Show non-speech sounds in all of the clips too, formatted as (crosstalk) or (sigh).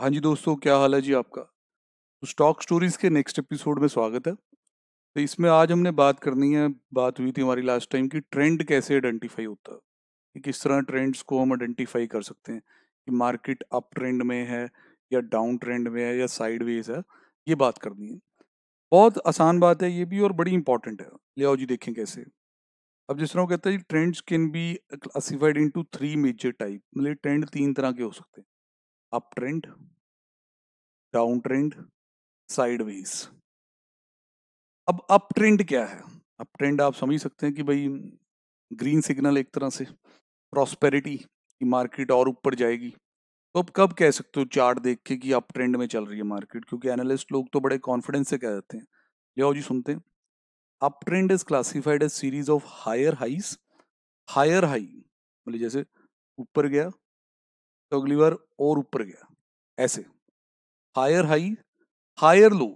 हाँ जी दोस्तों क्या हाल है जी आपका तो स्टॉक स्टोरीज के नेक्स्ट एपिसोड में स्वागत है तो इसमें आज हमने बात करनी है बात हुई थी हमारी लास्ट टाइम की ट्रेंड कैसे आइडेंटिफाई होता है कि किस तरह ट्रेंड्स को हम आइडेंटिफाई कर सकते हैं कि मार्केट अप ट्रेंड में है या डाउन ट्रेंड में है या साइड वेज है ये बात करनी है बहुत आसान बात है ये भी और बड़ी इंपॉर्टेंट है ले आओ जी देखें कैसे अब जिस तरह कहते हैं trends can be in two three major type मतलब ट्रेंड तीन तरह के हो सकते हैं डाउन ट्रेंड साइडवेज अब अप ट्रेंड क्या है अप ट्रेंड आप समझ सकते हैं कि भाई ग्रीन सिग्नल एक तरह से प्रॉस्पेरिटी की मार्केट और ऊपर जाएगी तो अब कब कह सकते हो चार्ट देख के कि अप ट्रेंड में चल रही है मार्केट क्योंकि एनालिस्ट लोग तो बड़े कॉन्फिडेंस से कह देते हैं लिया जी सुनते हैं up trend is classified as series of higher highs higher high मतलब जैसे ऊपर गया तो अगली बार और ऊपर गया ऐसे हायर हाई हायर लो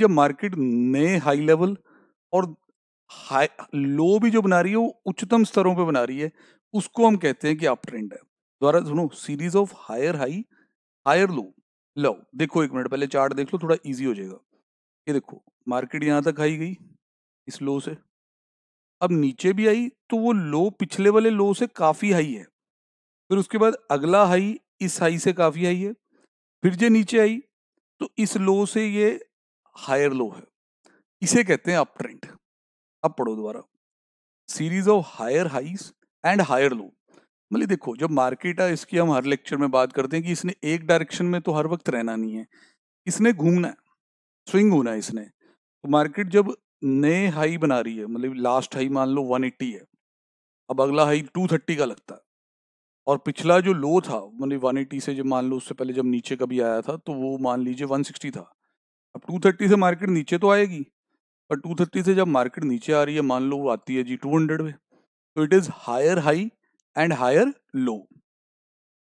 जब मार्केट नए हाई लेवल और हाई लो भी जो बना रही है वो उच्चतम स्तरों पे बना रही है उसको हम कहते हैं कि आप ट्रेंड है द्वारा सुनो series of higher high higher low low देखो एक मिनट पहले चार्ट देख लो थोड़ा इजी हो जाएगा ये देखो मार्केट यहाँ तक आई गई इस लो से अब नीचे भी आई तो वो लो पिछले वाले लो से काफ़ी हाई है फिर उसके बाद अगला हाई इस हाई से काफ़ी हाई है फिर जो नीचे आई तो इस लो से ये हायर लो है इसे कहते हैं अप ट्रेंड अब पढ़ो दोबारा series of higher highs and higher low मतलब देखो जब मार्केट है इसकी हम हर लेक्चर में बात करते हैं कि इसने एक डायरेक्शन में तो हर वक्त रहना नहीं है इसने घूमना है स्विंग होना है इसने तो मार्केट जब नए हाई बना रही है मतलब लास्ट हाई मान लो 180 है अब अगला हाई 230 का लगता है और पिछला जो लो था मैंने वन एटी से जब मान लो उससे पहले जब नीचे कभी आया था तो वो मान लीजिए वन सिक्सटी था अब टू थर्टी से मार्केट नीचे तो आएगी पर टू थर्टी से जब मार्केट नीचे आ रही है मान लो वो आती है जी टू हंड्रेड में तो it is higher high and higher low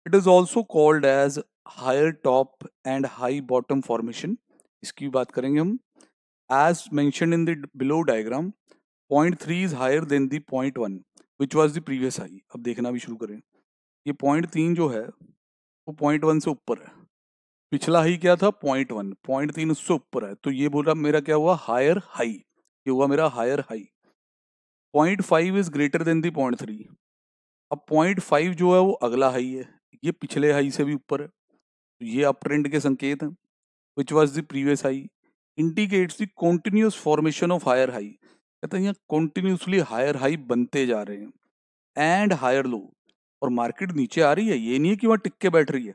it is also called as higher top and high bottom formation इसकी बात करेंगे हम as mention in the below diagram point three is higher than the point one which was the previous high अब देखना भी शुरू करें ये पॉइंट तीन जो है वो पॉइंट वन से ऊपर है पिछला ही क्या था पॉइंट वन पॉइंट तीन उससे ऊपर है तो ये बोल रहा मेरा क्या हुआ हायर हाई ये हुआ मेरा higher high point five is greater than the point three अब पॉइंट फाइव जो है वो अगला हाई है ये पिछले हाई से भी ऊपर है तो ये अप ट्रेंड के संकेत हैं which was the previous high indicates the continuous formation of higher high कहते हैं यहाँ कॉन्टिन्यूसली हायर हाई बनते जा रहे हैं एंड हायर लो और मार्केट नीचे आ रही है ये नहीं है कि वहां टिक के बैठ रही है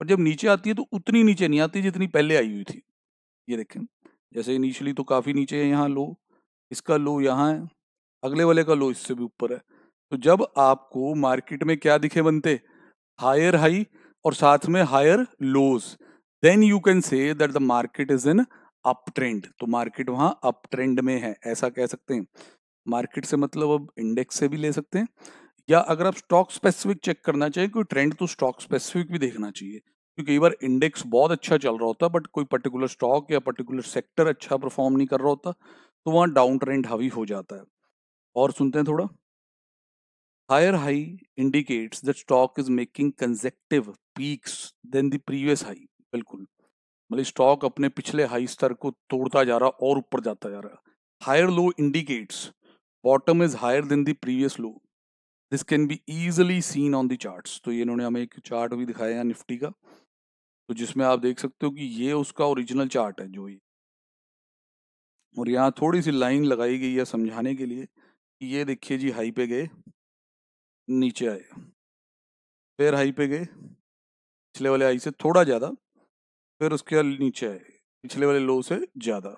पर जब नीचे आती है तो उतनी नीचे नहीं आती जितनी पहले आई हुई थी ये देखें जैसे इनिशियली तो काफी नीचे है यहाँ लो इसका लो यहाँ है अगले वाले का लो इससे भी ऊपर है तो जब आपको मार्केट में क्या दिखे बनते हायर हाई और साथ में higher lows then you can say that the market is in up trend तो मार्केट वहां अप ट्रेंड में है ऐसा कह सकते हैं मार्केट से मतलब अब इंडेक्स से भी ले सकते हैं या अगर आप स्टॉक स्पेसिफिक चेक करना चाहिए कोई ट्रेंड तो स्टॉक स्पेसिफिक भी देखना चाहिए क्योंकि कई बार इंडेक्स बहुत अच्छा चल रहा होता है बट कोई पर्टिकुलर स्टॉक या पर्टिकुलर सेक्टर अच्छा परफॉर्म नहीं कर रहा होता तो वहाँ डाउन ट्रेंड हावी हो जाता है और सुनते हैं थोड़ा higher high indicates that stock is making consecutive peaks then the previous high बिल्कुल मतलब स्टॉक अपने पिछले हाई स्तर को तोड़ता जा रहा और ऊपर जाता जा रहा higher low indicates bottom is higher than the previous low this can be easily seen on the chart तो ये इन्होंने हमें एक चार्ट भी दिखाया है निफ्टी का तो जिसमें आप देख सकते हो कि ये उसका ओरिजिनल चार्ट है जो ये और यहाँ थोड़ी सी लाइन लगाई गई है समझाने के लिए कि ये देखिए जी हाई पे गए नीचे आए फिर हाई पे गए पिछले वाले हाई से थोड़ा ज़्यादा फिर उसके बाद नीचे आए पिछले वाले लो से ज़्यादा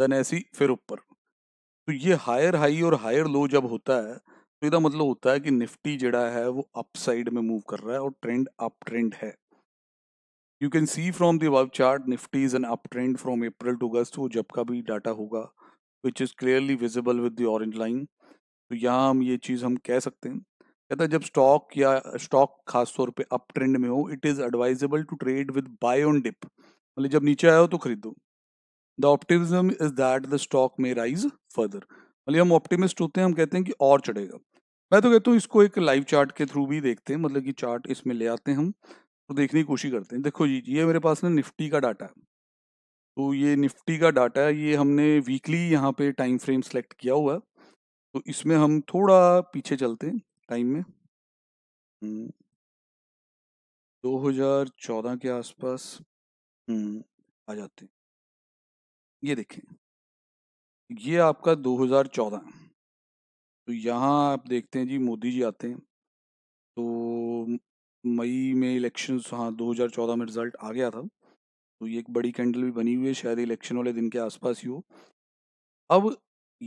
देन ऐसी फिर ऊपर तो ये हायर हाई और हायर लो जब होता है तो इसका मतलब होता है कि निफ्टी जड़ा है वो अप साइड में मूव कर रहा है और ट्रेंड अप ट्रेंड है you can see from the above chart Nifty is an up trend from April to August वो जब का भी डाटा होगा which is clearly visible with the orange line तो यहाँ हम ये चीज़ हम कह सकते हैं कहता है जब स्टॉक या स्टॉक खासतौर पे अप ट्रेंड में हो it is advisable to trade with buy on dip मतलब जब नीचे आया हो तो खरीदो the optimism is that the stock में राइज फर्दर मतलब हम ऑप्टिमिस्ट होते हैं हम कहते हैं कि और चढ़ेगा मैं तो कहता हूँ इसको एक लाइव चार्ट के थ्रू भी देखते हैं मतलब कि चार्ट इसमें ले आते हैं हम तो देखने की कोशिश करते हैं देखो जी ये मेरे पास ना निफ्टी का डाटा है तो ये निफ्टी का डाटा है ये हमने वीकली यहाँ पे टाइम फ्रेम सेलेक्ट किया हुआ है तो इसमें हम थोड़ा पीछे चलते हैं टाइम में हम्म। दो के आसपास हम्म, आ जाते हैं ये देखें ये आपका दो है तो यहाँ आप देखते हैं जी मोदी जी आते हैं तो मई में इलेक्शन हाँ 2014 में रिजल्ट आ गया था तो ये एक बड़ी कैंडल भी बनी हुई है शायद इलेक्शन वाले दिन के आसपास ही हो अब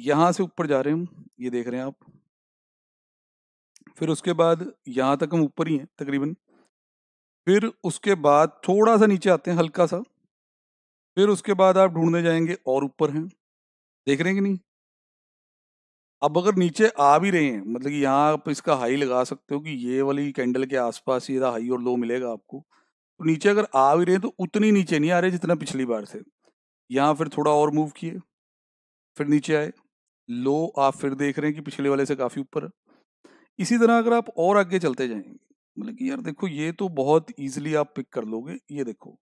यहाँ से ऊपर जा रहे हैं हम ये देख रहे हैं आप फिर उसके बाद यहाँ तक हम ऊपर ही हैं तकरीबन फिर उसके बाद थोड़ा सा नीचे आते हैं हल्का सा फिर उसके बाद आप ढूंढने जाएंगे और ऊपर हैं देख रहे हैं कि नहीं अब अगर नीचे आ भी रहे हैं मतलब कि यहाँ आप इसका हाई लगा सकते हो कि ये वाली कैंडल के आसपास ये हाई और लो मिलेगा आपको तो नीचे अगर आ भी रहे हैं तो उतनी नीचे नहीं आ रहे जितना पिछली बार थे यहाँ फिर थोड़ा और मूव किए फिर नीचे आए लो आप फिर देख रहे हैं कि पिछले वाले से काफ़ी ऊपर है इसी तरह अगर आप और आगे चलते जाएंगे मतलब कि यार देखो ये तो बहुत ईजिली आप पिक कर लोगे ये देखो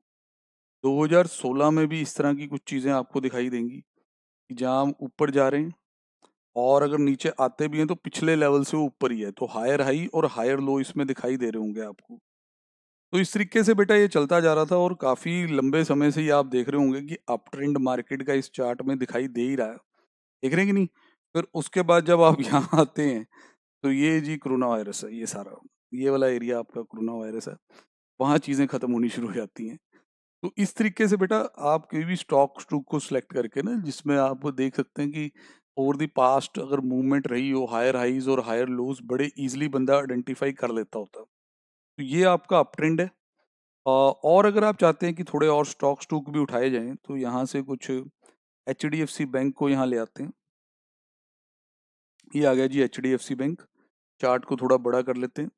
2016 में भी इस तरह की कुछ चीज़ें आपको दिखाई देंगी कि जहाँ हम ऊपर जा रहे हैं और अगर नीचे आते भी हैं तो पिछले लेवल से वो ऊपर ही है तो हायर हाई और हायर लो इसमें दिखाई दे रहे होंगे आपको तो इस तरीके से बेटा ये चलता जा रहा था और काफ़ी लंबे समय से ही आप देख रहे होंगे कि अप ट्रेंड मार्केट का इस चार्ट में दिखाई दे ही रहा है देख रहे हैं कि नहीं फिर उसके बाद जब आप (laughs) यहाँ आते हैं तो ये जी कोरोना वायरस है ये सारा ये वाला एरिया आपका कोरोना वायरस है वहाँ चीज़ें ख़त्म होनी शुरू हो जाती हैं तो इस तरीके से बेटा आप कोई भी स्टॉक स्टूक को सिलेक्ट करके ना जिसमें आप देख सकते हैं कि ओवर दी पास्ट अगर मूवमेंट रही हो हायर हाईज और हायर लोज बड़े ईजिली बंदा आइडेंटिफाई कर लेता होता तो ये आपका अप ट्रेंड है और अगर आप चाहते हैं कि थोड़े और स्टॉक स्टूक भी उठाए जाएं तो यहाँ से कुछ H D F C bank को यहाँ ले आते हैं ये आ गया जी H D F C bank chart को थोड़ा बड़ा कर लेते हैं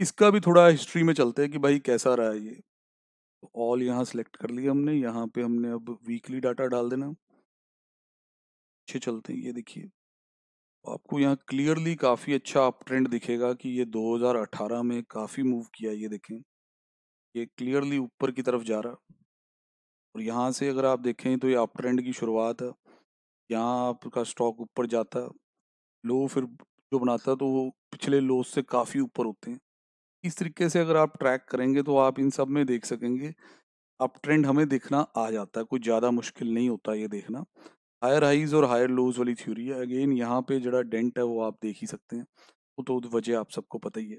इसका भी थोड़ा हिस्ट्री में चलते हैं कि भाई कैसा रहा है ये तो ऑल यहाँ सेलेक्ट कर लिया हमने यहाँ पे हमने अब वीकली डाटा डाल देना अच्छे चलते हैं ये देखिए आपको यहाँ क्लियरली काफ़ी अच्छा अप ट्रेंड दिखेगा कि ये 2018 में काफ़ी मूव किया ये देखें ये क्लियरली ऊपर की तरफ जा रहा और यहाँ से अगर आप देखें तो ये अप ट्रेंड की शुरुआत है यहाँ आपका स्टॉक ऊपर जाता लो फिर जो बनाता तो वो पिछले लो से काफ़ी ऊपर होते हैं इस तरीके से अगर आप ट्रैक करेंगे तो आप इन सब में देख सकेंगे अप ट्रेंड हमें देखना आ जाता है कोई ज़्यादा मुश्किल नहीं होता ये देखना हायर हाईज और हायर लोज वाली थ्योरी है अगेन यहाँ पे जरा डेंट है वो आप देख ही सकते हैं वो तो वजह आप सबको पता ही है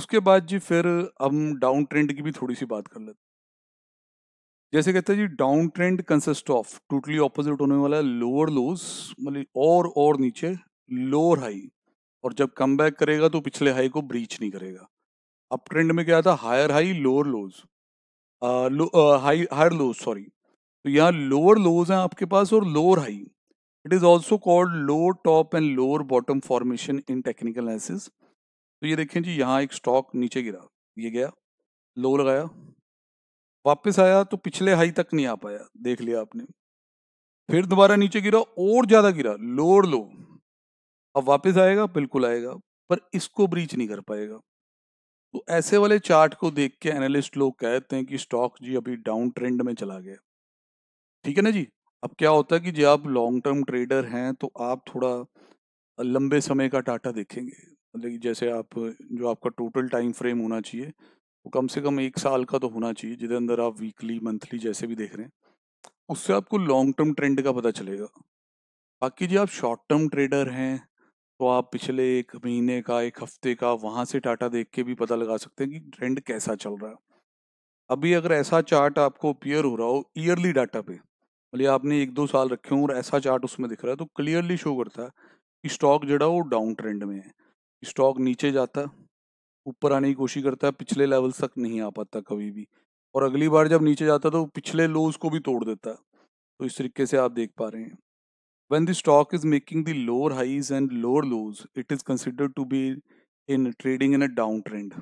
उसके बाद जी फिर हम डाउन ट्रेंड की भी थोड़ी सी बात कर लेते जैसे कहते हैं जी down trend consist of totally opposite होने वाला है लोअर लोज मतलब और और नीचे लोअर हाई और जब कम बैक करेगा तो पिछले हाई को ब्रीच नहीं करेगा अप ट्रेंड में क्या था higher high lower lows high higher lows sorry तो यहाँ लोअर लोज हैं आपके पास और lower high it is also called lower top and lower bottom formation in technical analysis तो ये देखें जी यहाँ एक स्टॉक नीचे गिरा ये गया लो लगाया वापस आया तो पिछले हाई तक नहीं आ पाया देख लिया आपने फिर दोबारा नीचे गिरा और ज्यादा गिरा लोअर लो अब वापस आएगा बिल्कुल आएगा पर इसको ब्रीच नहीं कर पाएगा तो ऐसे वाले चार्ट को देख के एनालिस्ट लोग कहते हैं कि स्टॉक जी अभी डाउन ट्रेंड में चला गया ठीक है ना जी अब क्या होता है कि जो आप लॉन्ग टर्म ट्रेडर हैं तो आप थोड़ा लंबे समय का डाटा देखेंगे मतलब जैसे आप जो आपका टोटल टाइम फ्रेम होना चाहिए वो कम से कम एक साल का तो होना चाहिए जिधर अंदर आप वीकली मंथली जैसे भी देख रहे हैं उससे आपको लॉन्ग टर्म ट्रेंड का पता चलेगा बाकी जी आप शॉर्ट टर्म ट्रेडर हैं तो आप पिछले एक महीने का एक हफ्ते का वहाँ से डाटा देख के भी पता लगा सकते हैं कि ट्रेंड कैसा चल रहा है अभी अगर ऐसा चार्ट आपको अपियर हो रहा हो ईयरली डाटा पे भले आपने एक दो साल रखे हों और ऐसा चार्ट उसमें दिख रहा है तो क्लियरली शो करता है कि स्टॉक जोड़ा वो डाउन ट्रेंड में है स्टॉक नीचे जाता है ऊपर आने की कोशिश करता है पिछले लेवल तक नहीं आ पाता कभी भी और अगली बार जब नीचे जाता तो पिछले लोज को भी तोड़ देता तो इस तरीके से आप देख पा रहे हैं when the stock is making the lower highs and lower lows it is considered to be in trading in a down trend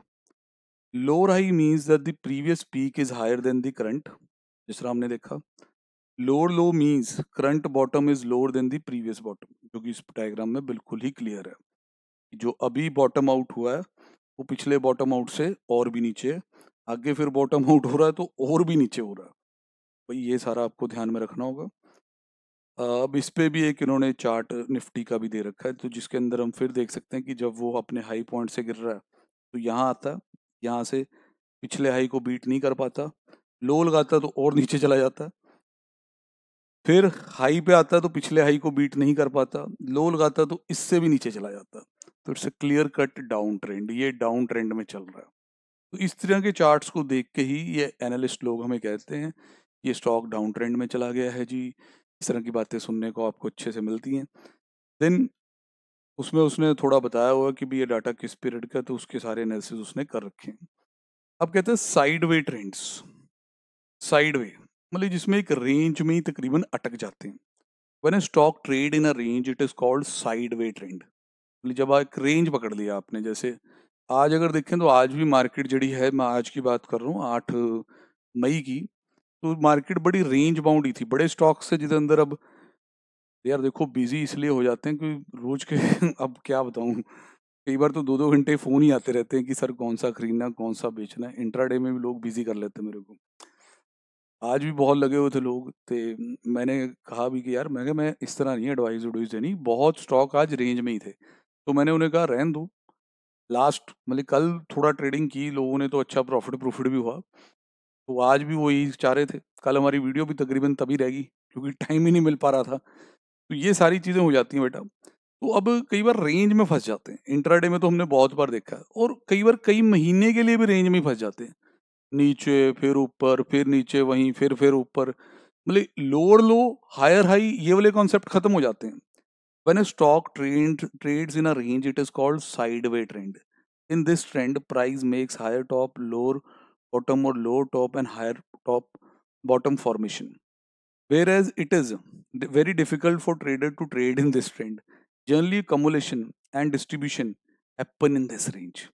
lower high means that the previous peak is higher than the current जिस तरह हमने देखा lower low means current bottom is lower than the previous bottom जो कि इस diagram में बिल्कुल ही clear है जो अभी बॉटम आउट हुआ है वो पिछले बॉटम आउट से और भी नीचे है आगे फिर बॉटम आउट हो रहा है तो और भी नीचे हो रहा है भाई ये सारा आपको ध्यान में रखना होगा अब इस पर भी एक इन्होंने चार्ट निफ्टी का भी दे रखा है तो जिसके अंदर हम फिर देख सकते हैं कि जब वो अपने हाई पॉइंट से गिर रहा है तो यहाँ आता है यहाँ से पिछले हाई को बीट नहीं कर पाता लो लगाता तो और नीचे चला जाता है फिर हाई पे आता है तो पिछले हाई को बीट नहीं कर पाता लो लगाता तो इससे भी नीचे चला जाता तो it's clear cut down trend ये डाउन ट्रेंड में चल रहा है तो इस तरह के चार्ट्स को देख के ही ये एनालिस्ट लोग हमें कहते हैं ये स्टॉक डाउन ट्रेंड में चला गया है जी इस तरह की बातें सुनने को आपको अच्छे से मिलती हैं देन उसमें उसने थोड़ा बताया हुआ कि भी ये डाटा किस पीरियड का तो उसके सारे एनालिसिस उसने कर रखे हैं अब कहते हैं side way trends side way मतलब जिसमें एक रेंज में ही तकरीबन अटक जाते हैं when a stock trade in a range it is called side way trend मतलब जब एक रेंज पकड़ लिया आपने जैसे आज अगर देखें तो आज भी मार्केट जड़ी है मैं आज की बात कर रहा हूँ आठ मई की तो मार्केट बड़ी रेंज बाउंड ही थी बड़े स्टॉक्स से जिधर अंदर अब यार देखो बिजी इसलिए हो जाते हैं क्योंकि रोज के (laughs) अब क्या बताऊँ कई बार तो दो दो घंटे फ़ोन ही आते रहते हैं कि सर कौन सा खरीदना कौन सा बेचना है इंट्राडे में भी लोग बिजी कर लेते हैं मेरे को आज भी बहुत लगे हुए थे लोग तो मैंने कहा भी कि यार मैं मैं इस तरह नहीं एडवाइस एडवाइस देनी बहुत स्टॉक आज रेंज में ही थे तो मैंने उन्हें कहा रहन दो लास्ट मतलब कल थोड़ा ट्रेडिंग की लोगों ने तो अच्छा प्रॉफिट प्रॉफिट भी हुआ तो आज भी वो यही चाह रहे थे कल हमारी वीडियो भी तकरीबन तभी रहेगी क्योंकि टाइम ही नहीं मिल पा रहा था तो ये सारी चीज़ें हो जाती हैं बेटा तो अब कई बार रेंज में फंस जाते हैं इंट्राडे में तो हमने बहुत बार देखा है और कई बार कई महीने के लिए भी रेंज में फंस जाते हैं नीचे फिर ऊपर फिर नीचे वहीं फिर फिर ऊपर मतलब लोअर लो हायर हाई ये वाले कॉन्सेप्ट खत्म हो जाते हैं when a stock trend trade in a range it is called side way trend in this trend price makes higher top lower bottom और lower top and higher top bottom formation whereas it is very difficult for trader to trade in this trend generally accumulation and distribution happen in this range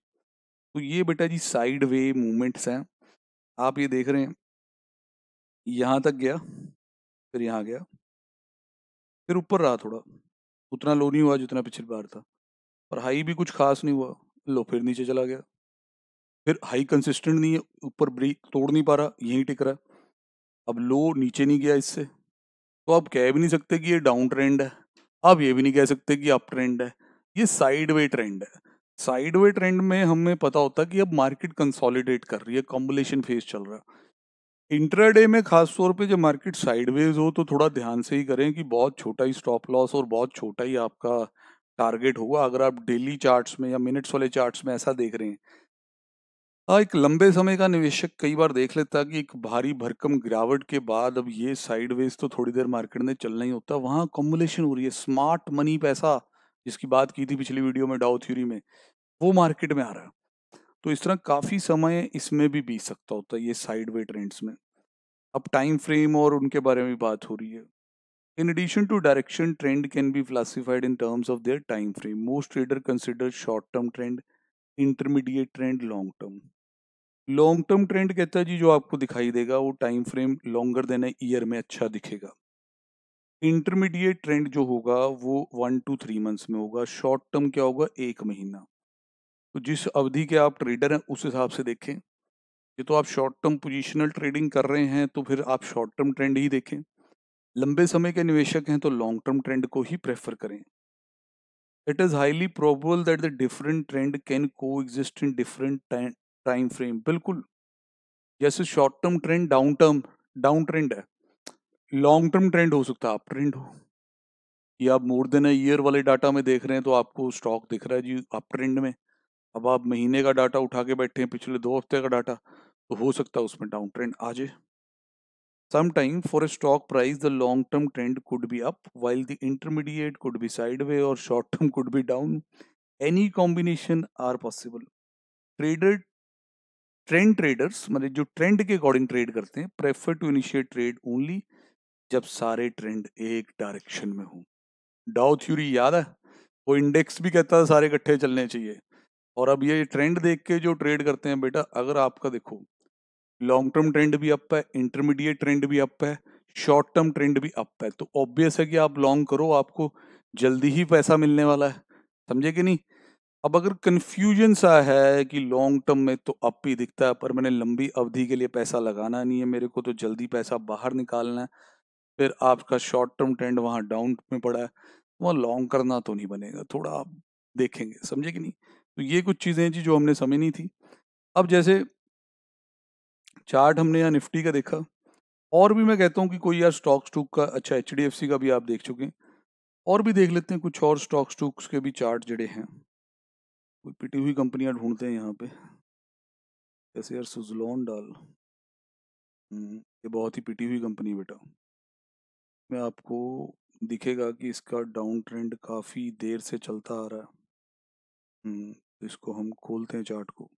तो ये बेटा जी side way movements हैं आप ये देख रहे हैं यहाँ तक गया फिर यहाँ गया फिर ऊपर रहा थोड़ा उतना लो नहीं हुआ जितना पिछली बार था पर हाई भी कुछ खास नहीं हुआ लो फिर नीचे चला गया फिर हाई कंसिस्टेंट नहीं है ऊपर ब्रेक तोड़ नहीं पा रहा यहीं टिक रहा अब लो नीचे नहीं गया इससे तो आप कह भी नहीं सकते कि ये डाउन ट्रेंड है आप ये भी नहीं कह सकते कि अप ट्रेंड है ये साइड वे ट्रेंड है साइडवे ट्रेंड में हमें पता होता कि अब मार्केट कंसोलिडेट कर रही है कॉम्बुलेशन फेज चल रहा है इंट्राडे में खास तौर पे जब मार्केट साइडवेज हो तो थोड़ा ध्यान से ही करें कि बहुत छोटा ही स्टॉप लॉस और बहुत छोटा ही आपका टारगेट होगा अगर आप डेली चार्ट्स में या मिनट्स वाले चार्ट्स में ऐसा देख रहे हैं हाँ एक लंबे समय का निवेशक कई बार देख लेता कि एक भारी भरकम गिरावट के बाद अब ये साइडवेज तो थोड़ी देर मार्केट में चलना ही होता है वहाँ कॉम्बुलेशन हो रही है स्मार्ट मनी पैसा जिसकी बात की थी पिछली वीडियो में डाउ थ्योरी में वो मार्केट में आ रहा है तो इस तरह काफ़ी समय इसमें भी बीत सकता होता है ये साइड वे ट्रेंड्स में अब टाइम फ्रेम और उनके बारे में बात हो रही है in addition to direction trend can be classified in terms of their time frame most trader consider short term trend intermediate trend long term long term trend कहता है जी जो आपको दिखाई देगा वो time frame longer than a year में अच्छा दिखेगा इंटरमीडिएट ट्रेंड जो होगा वो वन टू थ्री मंथ्स में होगा शॉर्ट टर्म क्या होगा एक महीना तो जिस अवधि के आप ट्रेडर हैं उस हिसाब से देखें ये तो आप शॉर्ट टर्म पोजिशनल ट्रेडिंग कर रहे हैं तो फिर आप शॉर्ट टर्म ट्रेंड ही देखें लंबे समय के निवेशक हैं तो लॉन्ग टर्म ट्रेंड को ही प्रेफर करें it is highly probable that the different trend can coexist in different time frame बिल्कुल जैसे short term trend down term down trend है लॉन्ग टर्म ट्रेंड हो सकता है आप ट्रेंड हो या आप मोर देन ईयर वाले डाटा में देख रहे हैं तो आपको स्टॉक दिख रहा है जी आप ट्रेंड में अब आप महीने का डाटा उठा के बैठे हैं पिछले दो हफ्ते का डाटा तो हो सकता है उसमें डाउन ट्रेंड आ जाए for a stock price the long term trend could be up while the intermediate could be side way और short term could be down any combination are possible trader trend traders मतलब जो trend के according trade करते हैं prefer to initiate trade only जब सारे trend एक direction में हों डाउ थ्यूरी याद है वो इंडेक्स भी कहता था सारे इकट्ठे चलने चाहिए और अब ये ट्रेंड देख के जो ट्रेड करते हैं बेटा अगर आपका देखो लॉन्ग टर्म ट्रेंड भी अप है इंटरमीडिएट ट्रेंड भी अप है शॉर्ट टर्म ट्रेंड भी अप है तो ऑब्वियस है कि आप लॉन्ग करो आपको जल्दी ही पैसा मिलने वाला है समझे कि नहीं अब अगर कन्फ्यूजन सा है कि लॉन्ग टर्म में तो अप ही दिखता है पर मैंने लंबी अवधि के लिए पैसा लगाना नहीं है मेरे को तो जल्दी पैसा बाहर निकालना है फिर आपका शॉर्ट टर्म ट्रेंड वहाँ डाउन में पड़ा है तो वहाँ लॉन्ग करना तो नहीं बनेगा थोड़ा आप देखेंगे समझे कि नहीं तो ये कुछ चीज़ें हैं जी जो हमने समझ नहीं थी अब जैसे चार्ट हमने यहाँ निफ्टी का देखा और भी मैं कहता हूँ कि कोई यार स्टॉक स्टूक का अच्छा एच का भी आप देख चुके हैं और भी देख लेते हैं कुछ और स्टॉक स्टूक्स के भी चार्ट जड़े हैं कोई पिटी हुई कंपनियां ढूंढते हैं यहाँ पे जैसे यार सुजलोन डाल हम्म, ये बहुत ही पिटी हुई कंपनी बेटा में आपको दिखेगा कि इसका डाउन ट्रेंड काफ़ी देर से चलता आ रहा है हम्म, तो इसको हम खोलते हैं चार्ट को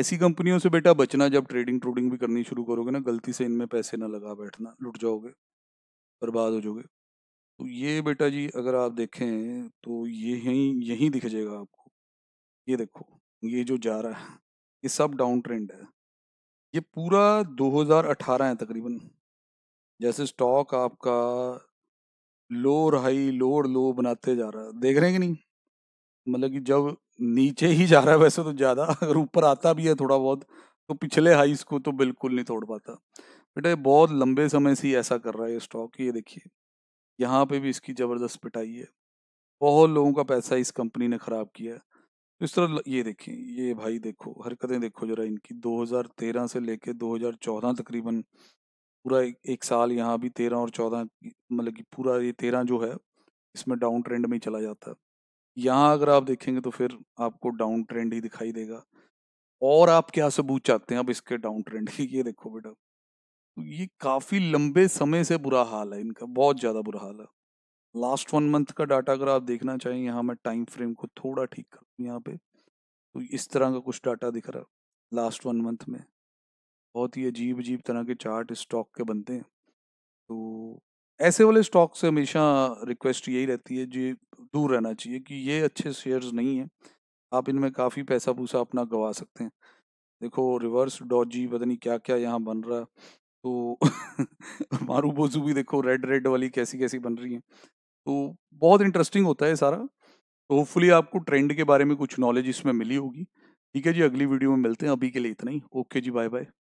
ऐसी कंपनियों से बेटा बचना जब ट्रेडिंग ट्रूडिंग भी करनी शुरू करोगे ना गलती से इनमें पैसे ना लगा बैठना लुट जाओगे बर्बाद हो जाओगे तो ये बेटा जी अगर आप देखें तो ये यहीं यही दिख जाएगा आपको ये देखो ये जो जा रहा है ये सब डाउन ट्रेंड है ये पूरा 2018 है तकरीबन जैसे स्टॉक आपका लोअर हाई लोअर लो बनाते जा रहा है देख रहे हैं कि नहीं मतलब कि जब नीचे ही जा रहा है वैसे तो ज़्यादा अगर ऊपर आता भी है थोड़ा बहुत तो पिछले हाइस को तो बिल्कुल नहीं तोड़ पाता बेटा बहुत लंबे समय से ऐसा कर रहा है ये स्टॉक ये देखिए यहाँ पे भी इसकी ज़बरदस्त पिटाई है बहुत लोगों का पैसा इस कंपनी ने ख़राब किया है तो इस तरह ये देखिए ये भाई देखो हरकतें देखो जरा इनकी 2013 से लेके 2014 तकरीबन पूरा एक, एक साल यहाँ भी तेरह और चौदह मतलब कि पूरा ये तेरह जो है इसमें डाउन ट्रेंड में ही चला जाता है यहाँ अगर आप देखेंगे तो फिर आपको डाउन ट्रेंड ही दिखाई देगा और आप क्या सबूत चाहते हैं अब इसके डाउन ट्रेंड की ये देखो बेटा तो ये काफी लंबे समय से बुरा हाल है इनका बहुत ज्यादा बुरा हाल है लास्ट वन मंथ का डाटा अगर आप देखना चाहें यहाँ मैं टाइम फ्रेम को थोड़ा ठीक कर यहाँ पे तो इस तरह का कुछ डाटा दिख रहा है लास्ट वन मंथ में बहुत ही अजीब अजीब तरह के चार्ट स्टॉक के बनते हैं तो ऐसे वाले स्टॉक से हमेशा रिक्वेस्ट यही रहती है जी दूर रहना चाहिए कि ये अच्छे शेयर्स नहीं हैं आप इनमें काफ़ी पैसा पूसा अपना गवा सकते हैं देखो रिवर्स डॉजी पता नहीं क्या क्या यहाँ बन रहा है तो (laughs) मारू बोजू भी देखो रेड रेड वाली कैसी कैसी बन रही है तो बहुत इंटरेस्टिंग होता है सारा तो होपफुली आपको ट्रेंड के बारे में कुछ नॉलेज इसमें मिली होगी ठीक है जी अगली वीडियो में मिलते हैं अभी के लिए इतना ही ओके जी बाय बाय